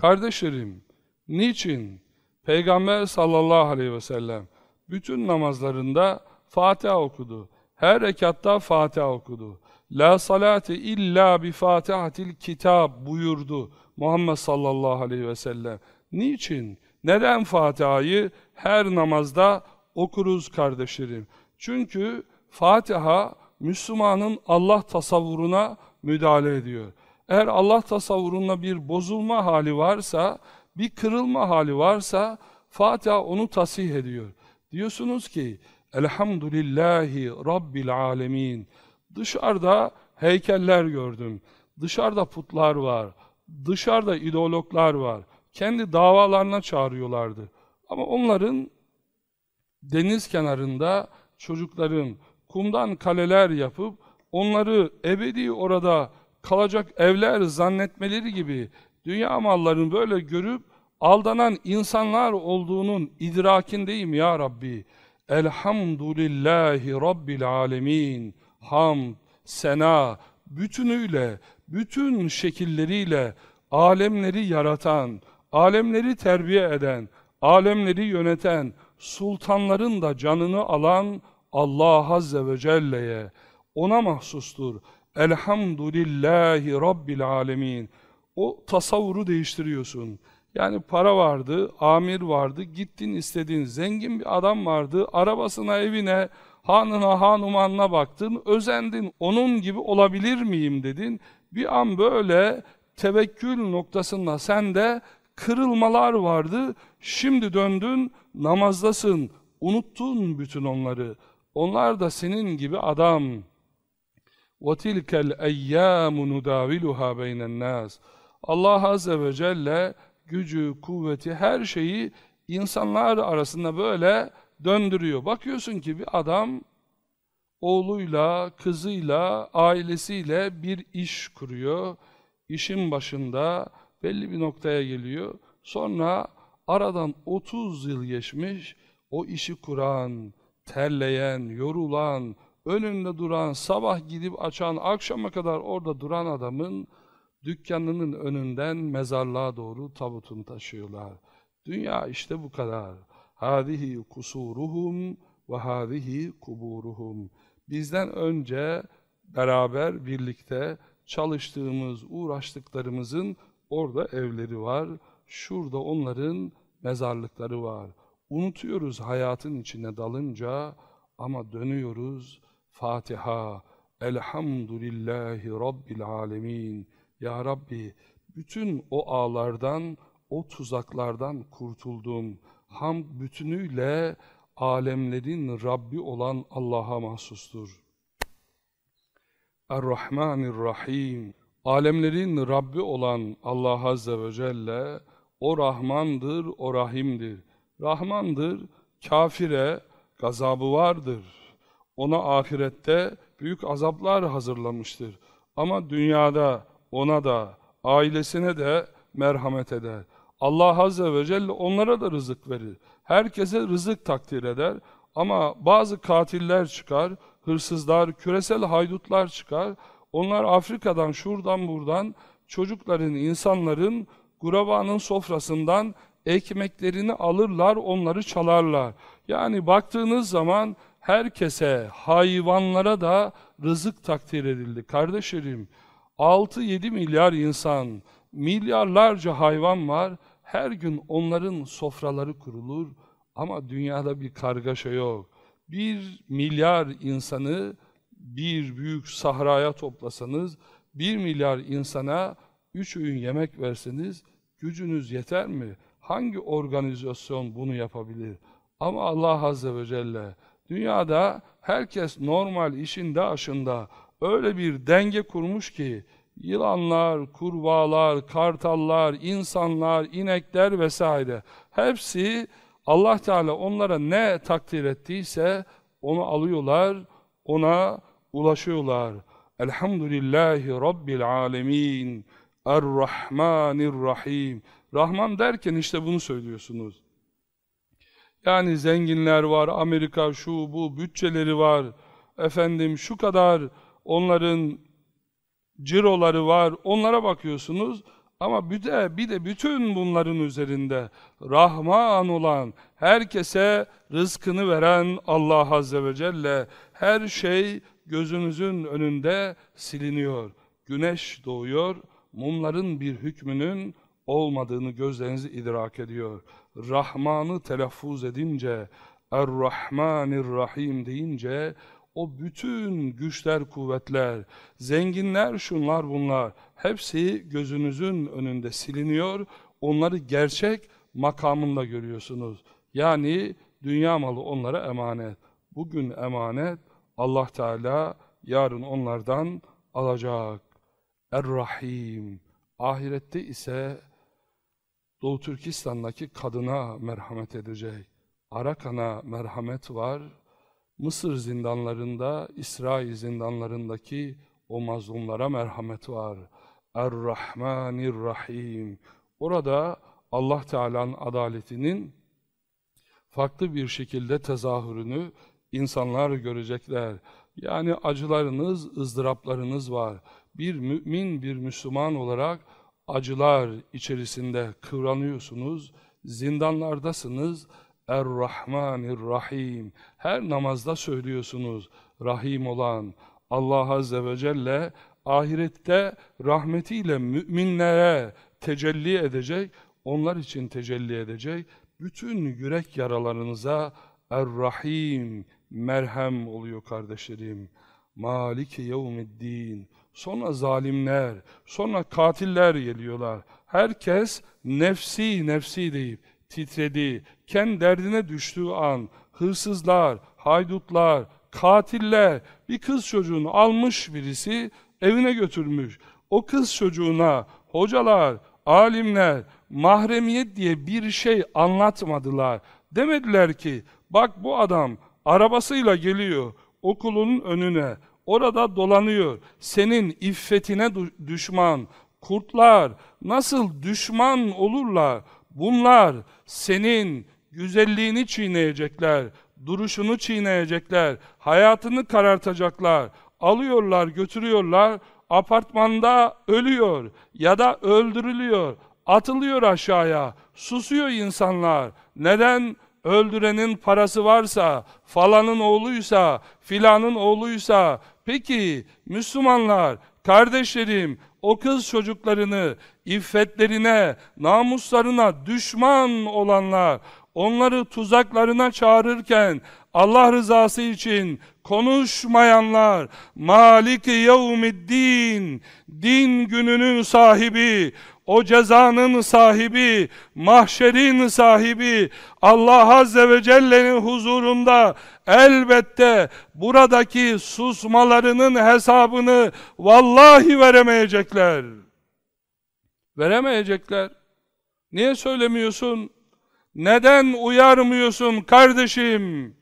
Kardeşlerim, niçin Peygamber sallallahu aleyhi ve sellem bütün namazlarında Fatiha okudu? Her rekatta Fatiha okudu. La salate illa bi fatihatil kitab buyurdu Muhammed sallallahu aleyhi ve sellem. Niçin? Neden Fatiha'yı her namazda okuruz kardeşlerim? Çünkü Fatiha Müslümanın Allah tasavvuruna müdahale ediyor. Eğer Allah tasavvurunda bir bozulma hali varsa, bir kırılma hali varsa Fatiha onu tasih ediyor. Diyorsunuz ki Elhamdülillahi Rabbil Alemin. Dışarıda heykeller gördüm. Dışarıda putlar var. Dışarıda ideologlar var. Kendi davalarına çağırıyorlardı. Ama onların deniz kenarında çocukların kumdan kaleler yapıp onları ebedi orada kalacak evler zannetmeleri gibi dünya mallarını böyle görüp aldanan insanlar olduğunun idrakindeyim ya Rabbi. Elhamdülillahi Rabbil alemin. Hamd, sena, bütünüyle, bütün şekilleriyle alemleri yaratan, alemleri terbiye eden, alemleri yöneten, sultanların da canını alan Allah Azze ve Celle'ye, ona mahsustur. Elhamdülillahi Rabbil Alemin. O tasavvuru değiştiriyorsun. Yani para vardı, amir vardı, gittin istediğin zengin bir adam vardı, arabasına, evine, hanına, hanumanına baktın, özendin, onun gibi olabilir miyim dedin. Bir an böyle tevekkül noktasında sen de kırılmalar vardı, şimdi döndün, namazdasın, unuttun bütün onları. Onlar da senin gibi adam. وَتِلْكَ الْاَيَّامُ نُدَاوِلُهَا بَيْنَ النَّاسِ Allah Azze ve Celle gücü, kuvveti, her şeyi insanlar arasında böyle döndürüyor. Bakıyorsun ki bir adam oğluyla, kızıyla, ailesiyle bir iş kuruyor. İşin başında belli bir noktaya geliyor. Sonra aradan 30 yıl geçmiş o işi kuran, terleyen, yorulan, önünde duran, sabah gidip açan, akşama kadar orada duran adamın dükkanının önünden mezarlığa doğru tabutunu taşıyorlar. Dünya işte bu kadar. Hadihi kusuruhum ve hâzihi kuburuhum. Bizden önce beraber, birlikte çalıştığımız, uğraştıklarımızın orada evleri var. Şurada onların mezarlıkları var. Unutuyoruz hayatın içine dalınca ama dönüyoruz Fatiha, Elhamdülillahi Rabbil Alemin. Ya Rabbi, bütün o ağlardan, o tuzaklardan kurtuldum. ham bütünüyle alemlerin Rabbi olan Allah'a mahsustur. Er-Rahmanir-Rahim. Alemlerin Rabbi olan Allah Azze ve Celle, o Rahmandır, o Rahim'dir. Rahmandır, kafire gazabı vardır.'' ona ahirette büyük azaplar hazırlamıştır. Ama dünyada ona da ailesine de merhamet eder. Allah Azze ve Celle onlara da rızık verir. Herkese rızık takdir eder. Ama bazı katiller çıkar, hırsızlar, küresel haydutlar çıkar. Onlar Afrika'dan, şuradan buradan çocukların, insanların, gurabanın sofrasından ekmeklerini alırlar, onları çalarlar. Yani baktığınız zaman herkese, hayvanlara da rızık takdir edildi. Kardeşlerim, 6-7 milyar insan, milyarlarca hayvan var. Her gün onların sofraları kurulur ama dünyada bir kargaşa yok. Bir milyar insanı bir büyük sahraya toplasanız, bir milyar insana üç öğün yemek verseniz gücünüz yeter mi? Hangi organizasyon bunu yapabilir? Ama Allah Azze ve Celle Dünyada herkes normal işinde aşında öyle bir denge kurmuş ki yılanlar, kurbağalar, kartallar, insanlar, inekler vesaire hepsi Allah Teala onlara ne takdir ettiyse onu alıyorlar, ona ulaşıyorlar. Elhamdülillahi Rabbil Alemin. Er-Rahmanir Rahim. Rahman derken işte bunu söylüyorsunuz. Yani zenginler var, Amerika şu bu bütçeleri var, efendim şu kadar onların ciroları var, onlara bakıyorsunuz. Ama bir de, bir de bütün bunların üzerinde Rahman olan, herkese rızkını veren Allah Azze ve Celle her şey gözünüzün önünde siliniyor. Güneş doğuyor, mumların bir hükmünün olmadığını gözleriniz idrak ediyor. Rahman'ı telaffuz edince, Er-Rahmanir-Rahim deyince o bütün güçler, kuvvetler, zenginler, şunlar bunlar hepsi gözünüzün önünde siliniyor. Onları gerçek makamında görüyorsunuz. Yani dünya malı onlara emanet. Bugün emanet Allah Teala yarın onlardan alacak. Er-Rahim. Ahirette ise Doğu Türkistan'daki kadına merhamet edecek. Arakan'a merhamet var. Mısır zindanlarında, İsrail zindanlarındaki o mazlumlara merhamet var. Er-Rahmanir-Rahim. Orada Allah Teala'nın adaletinin farklı bir şekilde tezahürünü insanlar görecekler. Yani acılarınız, ızdıraplarınız var. Bir mümin, bir Müslüman olarak acılar içerisinde kıvranıyorsunuz, zindanlardasınız. Er-Rahmanir-Rahim. Her namazda söylüyorsunuz. Rahim olan Allah Azze ve Celle ahirette rahmetiyle müminlere tecelli edecek, onlar için tecelli edecek. Bütün yürek yaralarınıza Er-Rahim merhem oluyor kardeşlerim. Maliki yevmiddin sonra zalimler, sonra katiller geliyorlar. Herkes nefsi nefsi deyip titrediği, kendi derdine düştüğü an hırsızlar, haydutlar, katiller bir kız çocuğunu almış birisi evine götürmüş. O kız çocuğuna hocalar, alimler mahremiyet diye bir şey anlatmadılar. Demediler ki bak bu adam arabasıyla geliyor okulun önüne Orada dolanıyor. Senin iffetine düşman, kurtlar nasıl düşman olurlar? Bunlar senin güzelliğini çiğneyecekler, duruşunu çiğneyecekler, hayatını karartacaklar. Alıyorlar, götürüyorlar, apartmanda ölüyor ya da öldürülüyor, atılıyor aşağıya, susuyor insanlar. Neden? öldürenin parası varsa, falanın oğluysa, filanın oğluysa, peki Müslümanlar, kardeşlerim, o kız çocuklarını, iffetlerine, namuslarına düşman olanlar, onları tuzaklarına çağırırken, Allah rızası için konuşmayanlar, Malik-i Yevmiddin, din gününün sahibi, o cezanın sahibi, mahşerin sahibi, Allah Azze ve Celle'nin huzurunda elbette buradaki susmalarının hesabını vallahi veremeyecekler. Veremeyecekler. Niye söylemiyorsun? Neden uyarmıyorsun kardeşim?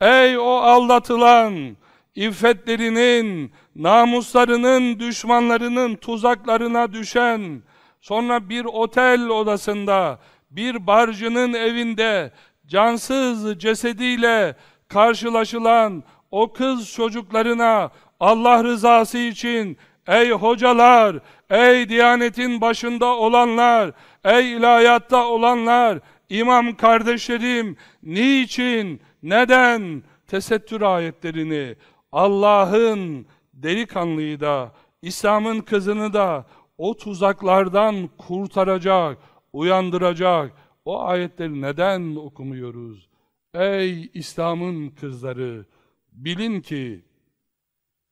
Ey o aldatılan, iffetlerinin, namuslarının, düşmanlarının tuzaklarına düşen, sonra bir otel odasında, bir barcının evinde cansız cesediyle karşılaşılan o kız çocuklarına Allah rızası için ey hocalar, ey diyanetin başında olanlar, ey ilahiyatta olanlar, imam kardeşlerim niçin, neden tesettür ayetlerini Allah'ın delikanlıyı da, İslam'ın kızını da o tuzaklardan kurtaracak, uyandıracak o ayetleri neden okumuyoruz? Ey İslam'ın kızları! Bilin ki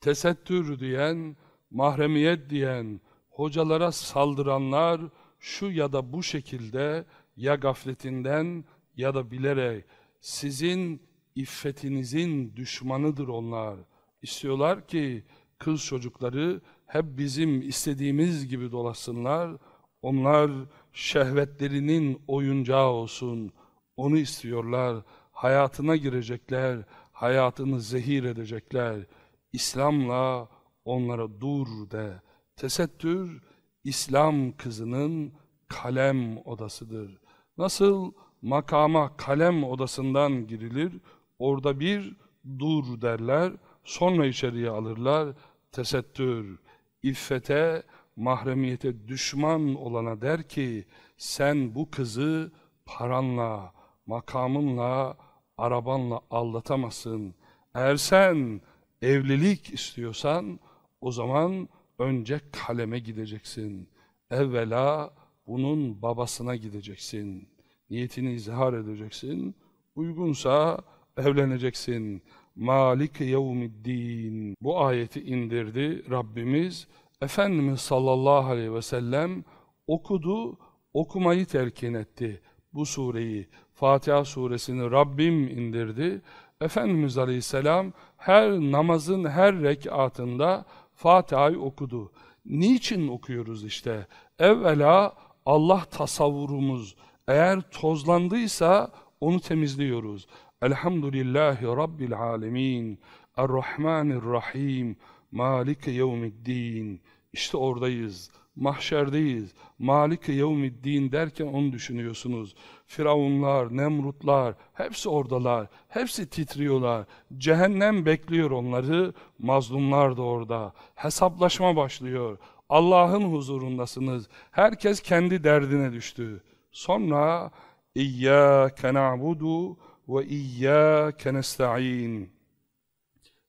tesettür diyen, mahremiyet diyen, hocalara saldıranlar şu ya da bu şekilde ya gafletinden ya da bilerek sizin iffetinizin düşmanıdır onlar. İstiyorlar ki kız çocukları hep bizim istediğimiz gibi dolasınlar. Onlar şehvetlerinin oyuncağı olsun. Onu istiyorlar. Hayatına girecekler. Hayatını zehir edecekler. İslam'la onlara dur de. Tesettür İslam kızının kalem odasıdır. Nasıl makama kalem odasından girilir, orada bir dur derler, sonra içeriye alırlar, tesettür iffete, mahremiyete düşman olana der ki, sen bu kızı paranla, makamınla, arabanla aldatamazsın. Eğer sen evlilik istiyorsan, o zaman önce kaleme gideceksin. Evvela bunun babasına gideceksin. Niyetini izhar edeceksin. Uygunsa evleneceksin. Malik yevmiddin. Bu ayeti indirdi Rabbimiz. Efendimiz sallallahu aleyhi ve sellem okudu, okumayı telkin etti bu sureyi. Fatiha suresini Rabbim indirdi. Efendimiz aleyhisselam her namazın her rekatında Fatiha'yı okudu. Niçin okuyoruz işte? Evvela Allah tasavvurumuz eğer tozlandıysa onu temizliyoruz. Elhamdülillahi Rabbil alemin. Errahmanirrahim. Malike yevmiddin. İşte oradayız. Mahşerdeyiz. Malike yevmiddin derken onu düşünüyorsunuz. Firavunlar, Nemrutlar hepsi oradalar. Hepsi titriyorlar. Cehennem bekliyor onları. Mazlumlar da orada. Hesaplaşma başlıyor. Allah'ın huzurundasınız. Herkes kendi derdine düştü. Sonra İyyâke na'budu ve iyyâke nesta'in.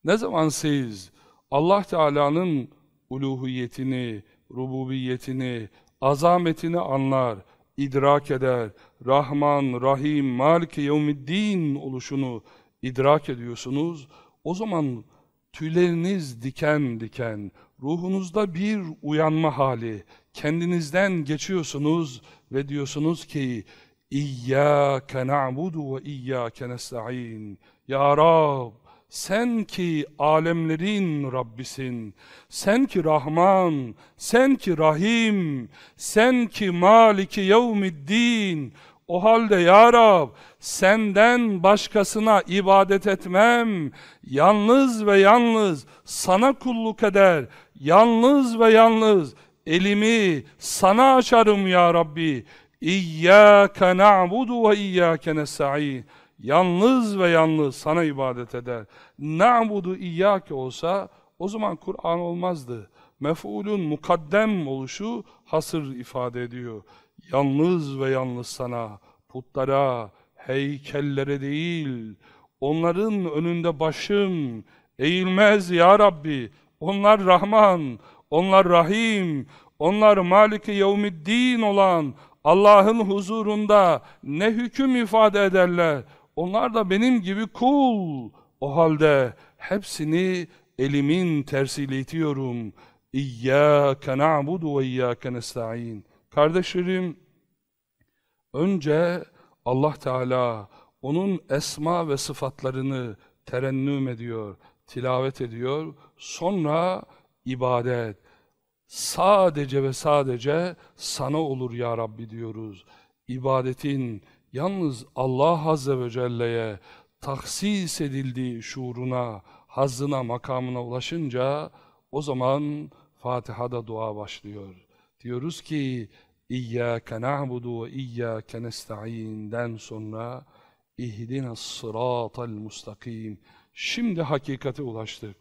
Ne zaman siz Allah Teala'nın uluhiyetini, rububiyetini, azametini anlar, idrak eder, Rahman, Rahim, Malik-i Yevmiddin oluşunu idrak ediyorsunuz, o zaman tüyleriniz diken diken, ruhunuzda bir uyanma hali, kendinizden geçiyorsunuz ve diyorsunuz ki, İyyâke na'budu ve iyyâke nesta'in. Ya Rab, sen ki alemlerin Rabbisin, sen ki Rahman, sen ki Rahim, sen ki Maliki Yevmiddin. O halde Ya Rab, senden başkasına ibadet etmem, yalnız ve yalnız sana kulluk eder, yalnız ve yalnız elimi sana açarım Ya Rabbi.'' İyyâke na'budu ve iyyâke nesta'in. Yalnız ve yalnız sana ibadet eder. Na'budu iyyâke olsa o zaman Kur'an olmazdı. Mef'ulun mukaddem oluşu hasır ifade ediyor. Yalnız ve yalnız sana, putlara, heykellere değil, onların önünde başım eğilmez ya Rabbi. Onlar Rahman, onlar Rahim, onlar Malik-i Yevmiddin olan Allah'ın huzurunda ne hüküm ifade ederler. Onlar da benim gibi kul. O halde hepsini elimin tersiyle itiyorum. İyyâke na'budu ve iyyâke nesta'in. Kardeşlerim, önce Allah Teala onun esma ve sıfatlarını terennüm ediyor, tilavet ediyor. Sonra ibadet, sadece ve sadece sana olur ya Rabbi diyoruz. İbadetin yalnız Allah Azze ve Celle'ye taksis edildiği şuuruna, hazına makamına ulaşınca o zaman Fatiha'da dua başlıyor. Diyoruz ki İyyâke na'budu ve iyyâke nesta'in'den sonra ihdina sıratal mustakîm. Şimdi hakikate ulaştık.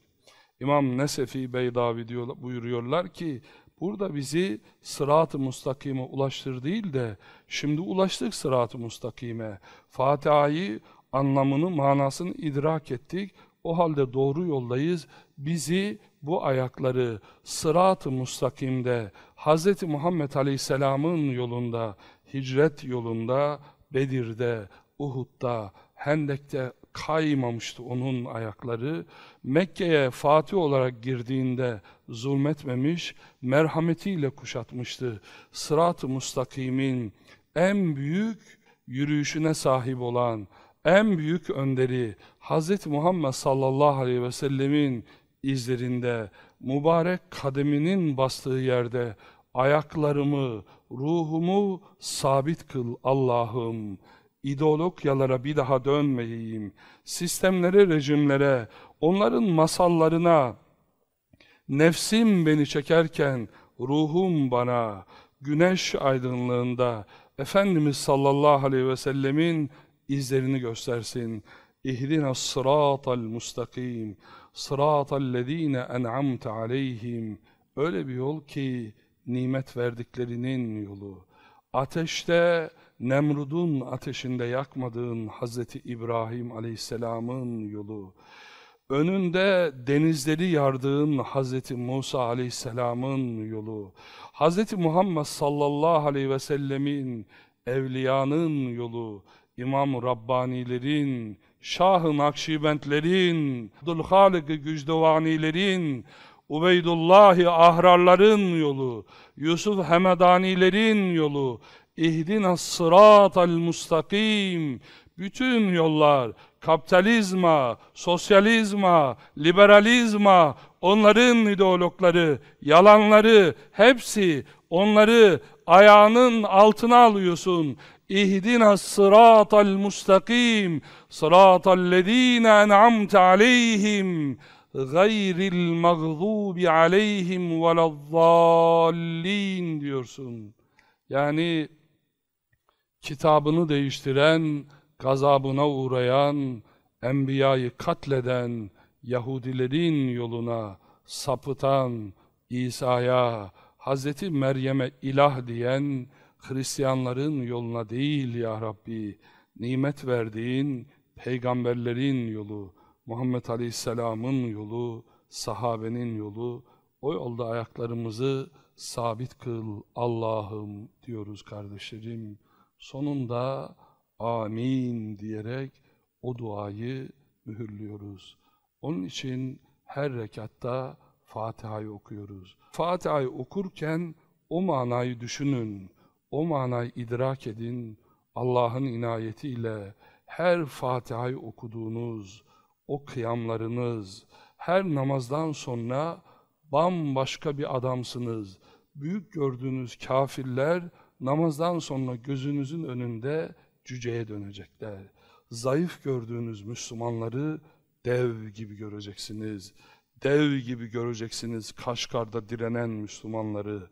İmam Nesefi Beydavi diyor, buyuruyorlar ki burada bizi sırat-ı mustakime ulaştır değil de şimdi ulaştık sırat-ı mustakime. Fatiha'yı anlamını, manasını idrak ettik. O halde doğru yoldayız. Bizi bu ayakları sırat-ı mustakimde Hz. Muhammed Aleyhisselam'ın yolunda, hicret yolunda, Bedir'de, Uhud'da, Hendek'te, kaymamıştı onun ayakları. Mekke'ye Fatih olarak girdiğinde zulmetmemiş, merhametiyle kuşatmıştı. Sırat-ı Mustakim'in en büyük yürüyüşüne sahip olan, en büyük önderi Hz. Muhammed sallallahu aleyhi ve sellemin izlerinde, mübarek kademinin bastığı yerde ayaklarımı, ruhumu sabit kıl Allah'ım.'' ideologyalara bir daha dönmeyeyim, sistemlere, rejimlere, onların masallarına, nefsim beni çekerken ruhum bana, güneş aydınlığında Efendimiz sallallahu aleyhi ve sellemin izlerini göstersin. İhdina sıratal mustakim, sıratal lezine en'amte aleyhim. Öyle bir yol ki nimet verdiklerinin yolu. Ateşte, Nemrud'un ateşinde yakmadığın Hazreti İbrahim aleyhisselamın yolu, önünde denizleri yardığın Hazreti Musa aleyhisselamın yolu, Hazreti Muhammed sallallahu aleyhi ve sellemin, evliyanın yolu, İmam Rabbanilerin, Şah-ı Nakşibentlerin, Dülhalik-i Gücdevanilerin, Ubeydullahi Ahrarların yolu, Yusuf Hemedanilerin yolu, İhdina sıratal mustakim. Bütün yollar kapitalizma, sosyalizma, liberalizma, onların ideologları, yalanları, hepsi onları ayağının altına alıyorsun. İhdina sıratal mustakim, sıratal lezine en'amte aleyhim, gayril mağzubi aleyhim velazzallin diyorsun. Yani kitabını değiştiren, gazabına uğrayan, enbiyayı katleden, Yahudilerin yoluna sapıtan İsa'ya, Hazreti Meryem'e ilah diyen Hristiyanların yoluna değil ya Rabbi, nimet verdiğin peygamberlerin yolu, Muhammed Aleyhisselam'ın yolu, sahabenin yolu, o yolda ayaklarımızı sabit kıl Allah'ım diyoruz kardeşlerim. Sonunda amin diyerek o duayı mühürlüyoruz. Onun için her rekatta Fatiha'yı okuyoruz. Fatiha'yı okurken o manayı düşünün, o manayı idrak edin. Allah'ın inayetiyle her Fatiha'yı okuduğunuz, o kıyamlarınız, her namazdan sonra bambaşka bir adamsınız. Büyük gördüğünüz kafirler, namazdan sonra gözünüzün önünde cüceye dönecekler. Zayıf gördüğünüz Müslümanları dev gibi göreceksiniz. Dev gibi göreceksiniz Kaşgar'da direnen Müslümanları.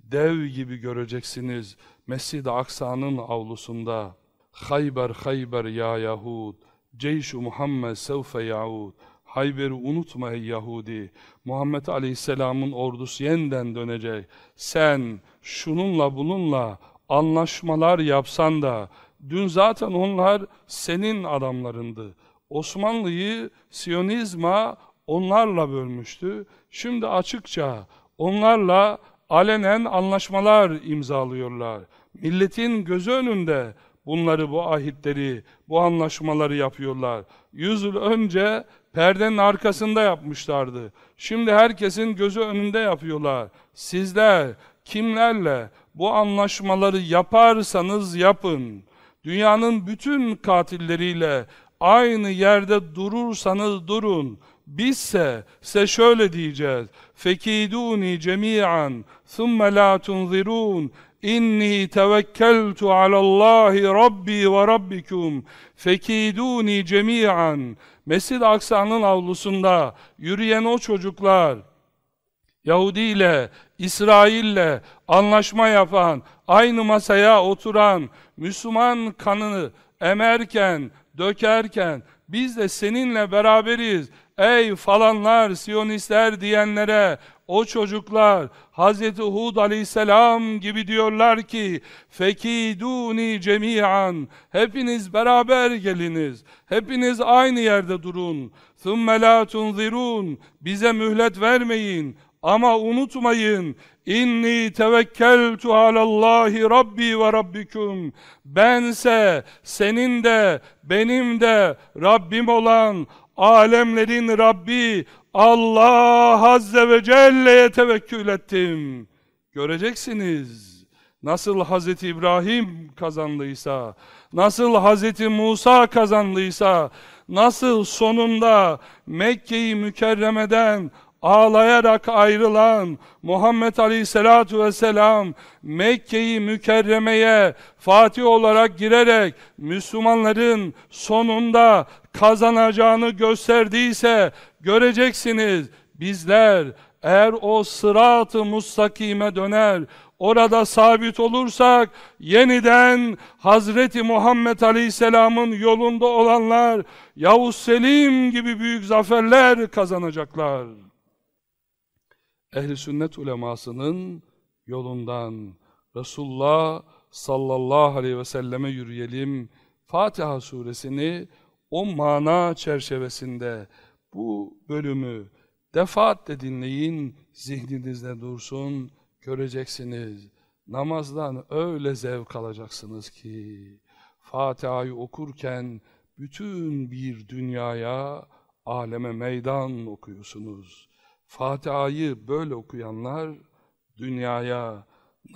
Dev gibi göreceksiniz Mescid-i Aksa'nın avlusunda. Hayber hayber ya Yahud, Ceyş-u Muhammed sevfe yaud. Hayber'i unutma ey Yahudi. Muhammed Aleyhisselam'ın ordusu yeniden dönecek. Sen şununla bununla anlaşmalar yapsan da dün zaten onlar senin adamlarındı. Osmanlı'yı Siyonizma onlarla bölmüştü. Şimdi açıkça onlarla alenen anlaşmalar imzalıyorlar. Milletin gözü önünde bunları, bu ahitleri, bu anlaşmaları yapıyorlar. Yüzyıl önce Perdenin arkasında yapmışlardı. Şimdi herkesin gözü önünde yapıyorlar. Sizler kimlerle bu anlaşmaları yaparsanız yapın. Dünyanın bütün katilleriyle aynı yerde durursanız durun. Bizse size şöyle diyeceğiz. Fekiduni cemian thumma la tunzirun inni tevekkeltu alallahi rabbi ve rabbikum fekiduni cemian Mescid-i Aksa'nın avlusunda yürüyen o çocuklar, Yahudi ile, İsrail ile anlaşma yapan, aynı masaya oturan, Müslüman kanını emerken, dökerken, biz de seninle beraberiz, ey falanlar, siyonistler diyenlere, o çocuklar Hazreti Hud aleyhisselam gibi diyorlar ki Fekiduni cemiyan Hepiniz beraber geliniz. Hepiniz aynı yerde durun. ثُمَّ لَا تُنْذِرُونَ Bize mühlet vermeyin. Ama unutmayın inni tevekkeltu alallahi rabbi ve rabbikum bense senin de benim de Rabbim olan alemlerin Rabbi Allah Azze ve Celle'ye tevekkül ettim. Göreceksiniz. Nasıl Hz. İbrahim kazandıysa, nasıl Hz. Musa kazandıysa, nasıl sonunda Mekkeyi Mükerreme'den ağlayarak ayrılan Muhammed Aleyhisselatü Vesselam Mekke'yi mükerremeye Fatih olarak girerek Müslümanların sonunda kazanacağını gösterdiyse göreceksiniz bizler eğer o sırat-ı mustakime döner, orada sabit olursak, yeniden Hazreti Muhammed Aleyhisselam'ın yolunda olanlar, Yavuz Selim gibi büyük zaferler kazanacaklar. Ehli sünnet ulemasının yolundan Resulullah sallallahu aleyhi ve selleme yürüyelim. Fatiha suresini o mana çerçevesinde bu bölümü defaatle dinleyin, zihninizde dursun, göreceksiniz. Namazdan öyle zevk alacaksınız ki, Fatiha'yı okurken bütün bir dünyaya, aleme meydan okuyorsunuz. Fatiha'yı böyle okuyanlar, dünyaya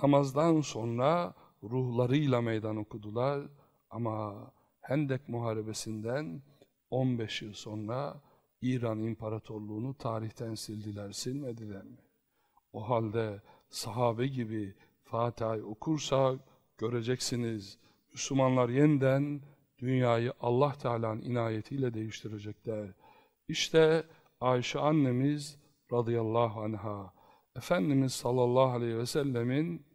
namazdan sonra ruhlarıyla meydan okudular ama Hendek Muharebesi'nden 15 yıl sonra İran İmparatorluğunu tarihten sildiler, silmediler mi? O halde sahabe gibi Fatiha'yı okursa göreceksiniz. Müslümanlar yeniden dünyayı Allah Teala'nın inayetiyle değiştirecekler. İşte Ayşe annemiz radıyallahu anha, Efendimiz sallallahu aleyhi ve sellemin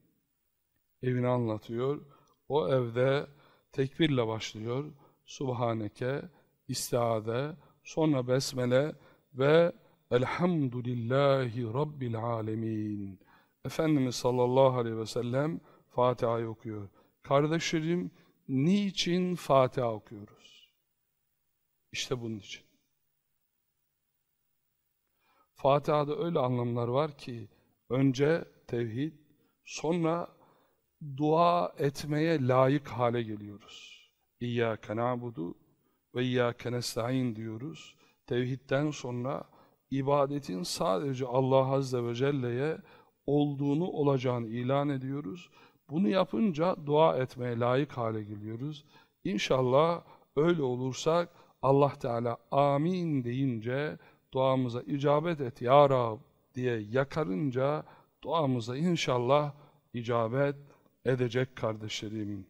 evini anlatıyor. O evde tekbirle başlıyor. Subhaneke, istiade, sonra besmele ve Elhamdülillahi Rabbil Alemin. Efendimiz sallallahu aleyhi ve sellem Fatiha'yı okuyor. Kardeşlerim, niçin Fatiha okuyoruz? İşte bunun için. Fatiha'da öyle anlamlar var ki, önce tevhid, sonra dua etmeye layık hale geliyoruz. İyyâke na'budu ve iyyâke nesta'in diyoruz. Tevhidden sonra ibadetin sadece Allah Azze ve Celle'ye olduğunu olacağını ilan ediyoruz. Bunu yapınca dua etmeye layık hale geliyoruz. İnşallah öyle olursak Allah Teala amin deyince duamıza icabet et ya Rab diye yakarınca duamıza inşallah icabet edecek kardeşlerim.